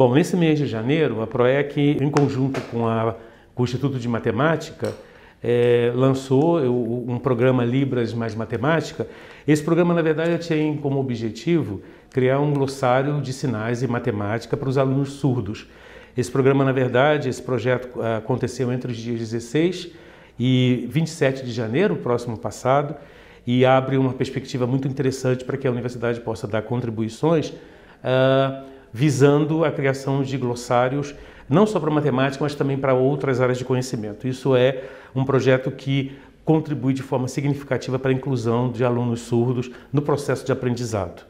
Bom, nesse mês de janeiro, a PROEC, em conjunto com, a, com o Instituto de Matemática, é, lançou um programa Libras mais Matemática. Esse programa, na verdade, tem como objetivo criar um glossário de sinais e matemática para os alunos surdos. Esse programa, na verdade, esse projeto ah, aconteceu entre os dias 16 e 27 de janeiro, próximo passado, e abre uma perspectiva muito interessante para que a universidade possa dar contribuições. Uh, visando a criação de glossários não só para matemática, mas também para outras áreas de conhecimento. Isso é um projeto que contribui de forma significativa para a inclusão de alunos surdos no processo de aprendizado.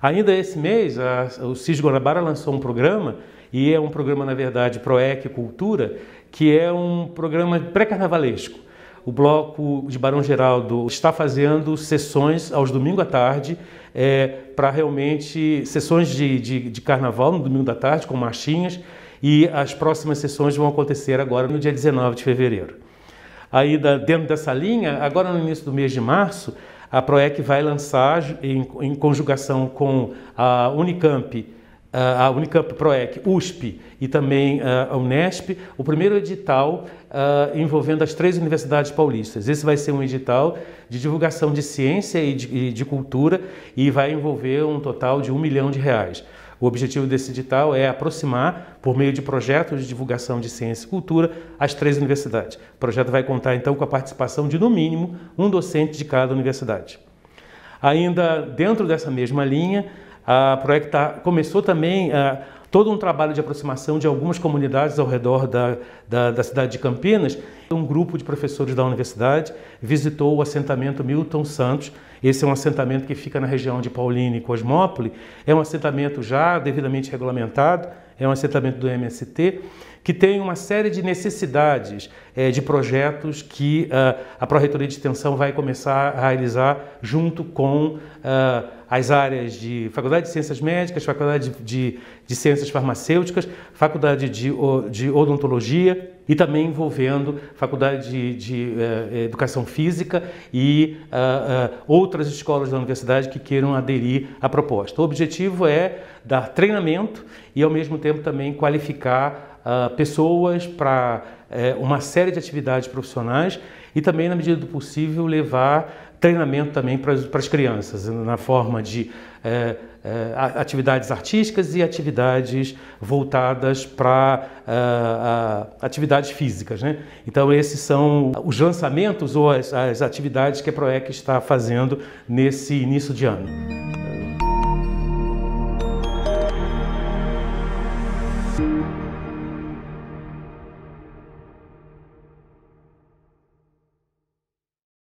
Ainda esse mês, a, o CIS Guanabara lançou um programa, e é um programa, na verdade, PROEC Cultura, que é um programa pré-carnavalesco o Bloco de Barão Geraldo está fazendo sessões aos domingos à tarde, é, para realmente sessões de, de, de carnaval no domingo da tarde, com marchinhas, e as próximas sessões vão acontecer agora no dia 19 de fevereiro. Aí, dentro dessa linha, agora no início do mês de março, a PROEC vai lançar, em, em conjugação com a Unicamp, a Unicamp, PROEC, USP e também a Unesp, o primeiro edital uh, envolvendo as três universidades paulistas. Esse vai ser um edital de divulgação de ciência e de, e de, cultura e vai envolver um total de um milhão de reais. O objetivo desse edital é aproximar, por meio de projetos de divulgação de ciência e cultura, as três universidades. O projeto vai contar, então, com a participação de, no mínimo, um docente de cada universidade. Ainda dentro dessa mesma linha, a Proecta tá, começou também ah, todo um trabalho de aproximação de algumas comunidades ao redor da, da, da, cidade de Campinas. Um grupo de professores da universidade visitou o assentamento Milton Santos. Esse é um assentamento que fica na região de Paulínia e Cosmópole. É um assentamento já devidamente regulamentado, é um assentamento do MST, que tem uma série de necessidades é, de projetos que uh, a Pró-Reitoria de Extensão vai começar a realizar junto com uh, as áreas de Faculdade de Ciências Médicas, Faculdade de, de, de Ciências Farmacêuticas, Faculdade de, de Odontologia, e também envolvendo Faculdade de, de eh, eh Educação Física e ah, ah, outras escolas da universidade que queiram aderir à proposta. O objetivo é dar treinamento e, ao mesmo tempo, também qualificar ah, pessoas para eh, uma série de atividades profissionais e também, na medida do possível, levar treinamento também para, as crianças, na forma de é, é, atividades artísticas e atividades voltadas para é, atividades físicas. Né? Então, esses são os lançamentos ou as, as atividades que a PROEC está fazendo nesse início de ano.